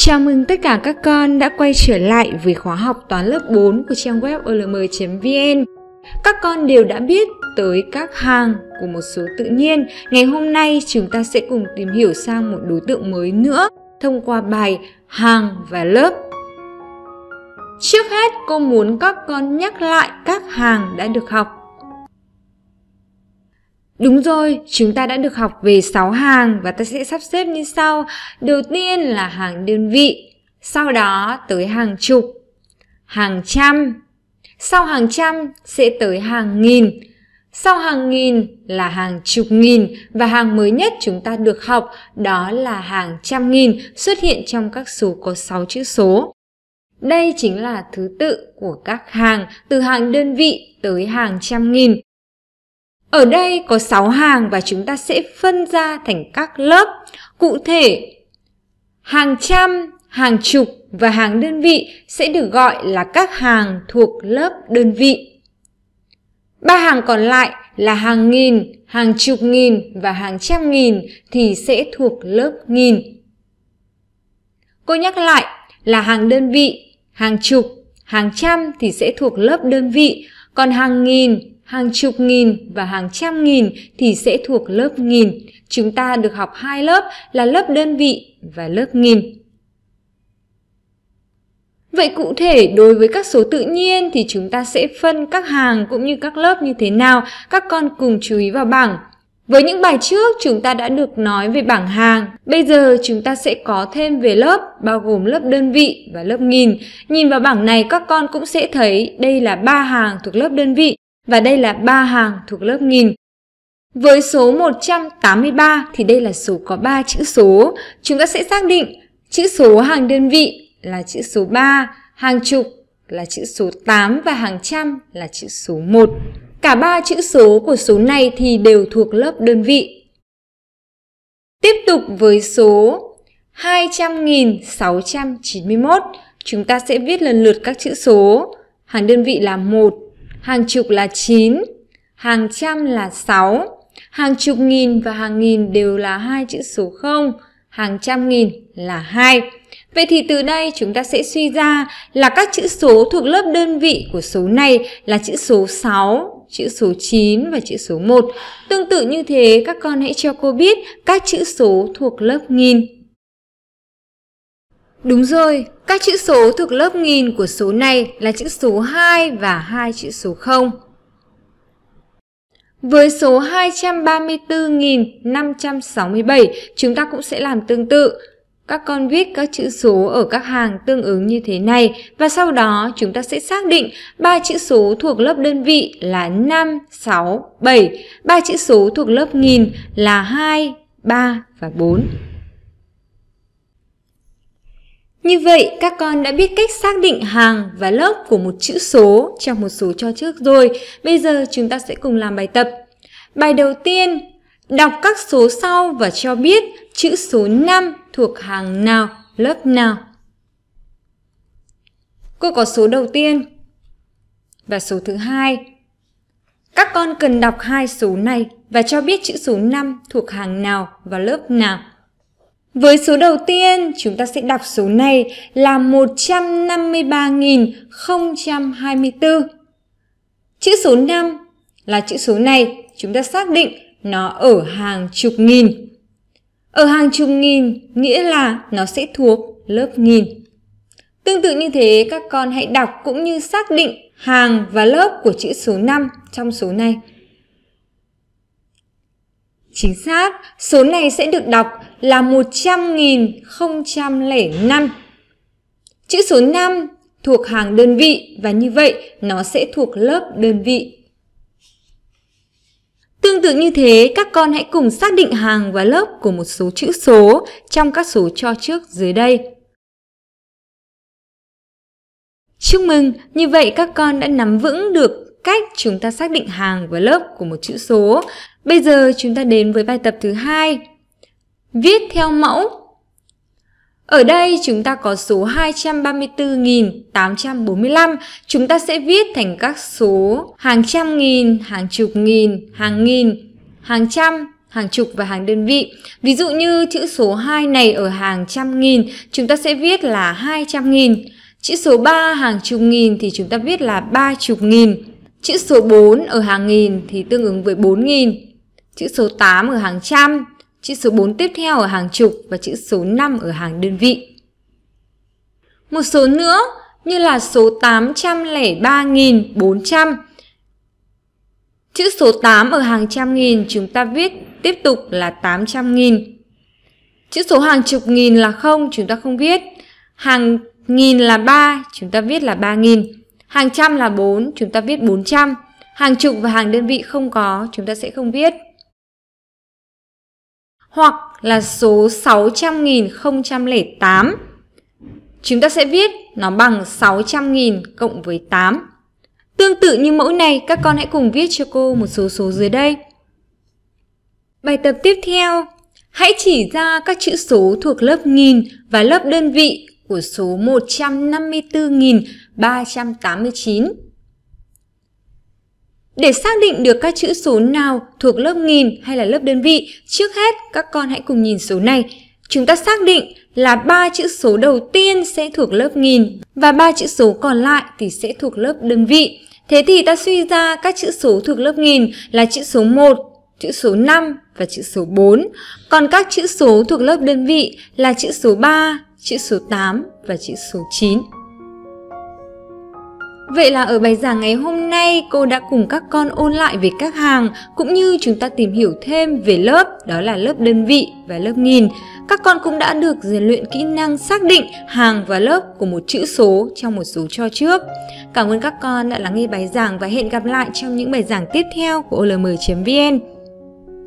Chào mừng tất cả các con đã quay trở lại với khóa học toán lớp 4 của trang web olm.vn. Các con đều đã biết tới các hàng của một số tự nhiên. Ngày hôm nay chúng ta sẽ cùng tìm hiểu sang một đối tượng mới nữa thông qua bài hàng và lớp. Trước hết, cô muốn các con nhắc lại các hàng đã được học Đúng rồi, chúng ta đã được học về 6 hàng và ta sẽ sắp xếp như sau. Đầu tiên là hàng đơn vị, sau đó tới hàng chục, hàng trăm. Sau hàng trăm sẽ tới hàng nghìn. Sau hàng nghìn là hàng chục nghìn và hàng mới nhất chúng ta được học đó là hàng trăm nghìn xuất hiện trong các số có 6 chữ số. Đây chính là thứ tự của các hàng từ hàng đơn vị tới hàng trăm nghìn. Ở đây có 6 hàng và chúng ta sẽ phân ra thành các lớp. Cụ thể, hàng trăm, hàng chục và hàng đơn vị sẽ được gọi là các hàng thuộc lớp đơn vị. Ba hàng còn lại là hàng nghìn, hàng chục nghìn và hàng trăm nghìn thì sẽ thuộc lớp nghìn. Cô nhắc lại là hàng đơn vị, hàng chục, hàng trăm thì sẽ thuộc lớp đơn vị, còn hàng nghìn, hàng chục nghìn và hàng trăm nghìn thì sẽ thuộc lớp nghìn. Chúng ta được học hai lớp là lớp đơn vị và lớp nghìn. Vậy cụ thể đối với các số tự nhiên thì chúng ta sẽ phân các hàng cũng như các lớp như thế nào? Các con cùng chú ý vào bảng. Với những bài trước chúng ta đã được nói về bảng hàng, bây giờ chúng ta sẽ có thêm về lớp bao gồm lớp đơn vị và lớp nghìn. Nhìn vào bảng này các con cũng sẽ thấy đây là ba hàng thuộc lớp đơn vị và đây là ba hàng thuộc lớp nghìn. Với số 183 thì đây là số có 3 chữ số. Chúng ta sẽ xác định chữ số hàng đơn vị là chữ số 3, hàng chục là chữ số 8 và hàng trăm là chữ số 1. Cả ba chữ số của số này thì đều thuộc lớp đơn vị. Tiếp tục với số 200.691, chúng ta sẽ viết lần lượt các chữ số. Hàng đơn vị là 1, hàng chục là 9, hàng trăm là 6, hàng chục nghìn và hàng nghìn đều là hai chữ số 0, hàng trăm nghìn là 2. Vậy thì từ đây chúng ta sẽ suy ra là các chữ số thuộc lớp đơn vị của số này là chữ số 6, chữ số 9 và chữ số 1. Tương tự như thế, các con hãy cho cô biết các chữ số thuộc lớp nghìn. Đúng rồi, các chữ số thuộc lớp nghìn của số này là chữ số 2 và hai chữ số 0. Với số 234.567, chúng ta cũng sẽ làm tương tự. Các con viết các chữ số ở các hàng tương ứng như thế này và sau đó chúng ta sẽ xác định ba chữ số thuộc lớp đơn vị là 5, 6, 7, ba chữ số thuộc lớp nghìn là 2, 3 và 4. Như vậy, các con đã biết cách xác định hàng và lớp của một chữ số trong một số cho trước rồi. Bây giờ chúng ta sẽ cùng làm bài tập. Bài đầu tiên, đọc các số sau và cho biết chữ số 5 thuộc hàng nào, lớp nào. Cô có số đầu tiên và số thứ hai. Các con cần đọc hai số này và cho biết chữ số 5 thuộc hàng nào và lớp nào. Với số đầu tiên, chúng ta sẽ đọc số này là 153.024. Chữ số 5 là chữ số này, chúng ta xác định nó ở hàng chục nghìn. Ở hàng chục nghìn nghĩa là nó sẽ thuộc lớp nghìn. Tương tự như thế, các con hãy đọc cũng như xác định hàng và lớp của chữ số 5 trong số này. Chính xác, số này sẽ được đọc là 100.005. Chữ số 5 thuộc hàng đơn vị và như vậy nó sẽ thuộc lớp đơn vị. Tương tự như thế, các con hãy cùng xác định hàng và lớp của một số chữ số trong các số cho trước dưới đây. Chúc mừng, như vậy các con đã nắm vững được cách chúng ta xác định hàng và lớp của một chữ số Bây giờ chúng ta đến với bài tập thứ hai Viết theo mẫu Ở đây chúng ta có số 234.845 Chúng ta sẽ viết thành các số hàng trăm nghìn, hàng chục nghìn, hàng nghìn, hàng trăm, hàng chục và hàng đơn vị. Ví dụ như chữ số 2 này ở hàng trăm nghìn, chúng ta sẽ viết là 200 nghìn. Chữ số 3 hàng chục nghìn thì chúng ta viết là ba chục nghìn. Chữ số 4 ở hàng nghìn thì tương ứng với 4 nghìn chữ số 8 ở hàng trăm, chữ số 4 tiếp theo ở hàng chục và chữ số 5 ở hàng đơn vị. Một số nữa như là số 803.400. Chữ số 8 ở hàng trăm nghìn chúng ta viết tiếp tục là 800.000. Chữ số hàng chục nghìn là không chúng ta không viết. Hàng nghìn là 3, chúng ta viết là 3.000. Hàng trăm là 4, chúng ta viết 400. Hàng chục và hàng đơn vị không có, chúng ta sẽ không viết hoặc là số 600.008. Chúng ta sẽ viết nó bằng 600.000 cộng với 8. Tương tự như mẫu này, các con hãy cùng viết cho cô một số số dưới đây. Bài tập tiếp theo, hãy chỉ ra các chữ số thuộc lớp nghìn và lớp đơn vị của số 154.389. Để xác định được các chữ số nào thuộc lớp nghìn hay là lớp đơn vị, trước hết các con hãy cùng nhìn số này. Chúng ta xác định là ba chữ số đầu tiên sẽ thuộc lớp nghìn và ba chữ số còn lại thì sẽ thuộc lớp đơn vị. Thế thì ta suy ra các chữ số thuộc lớp nghìn là chữ số 1, chữ số 5 và chữ số 4. Còn các chữ số thuộc lớp đơn vị là chữ số 3, chữ số 8 và chữ số 9. Vậy là ở bài giảng ngày hôm nay cô đã cùng các con ôn lại về các hàng cũng như chúng ta tìm hiểu thêm về lớp đó là lớp đơn vị và lớp nghìn. Các con cũng đã được rèn luyện kỹ năng xác định hàng và lớp của một chữ số trong một số cho trước. Cảm ơn các con đã lắng nghe bài giảng và hẹn gặp lại trong những bài giảng tiếp theo của olm.vn.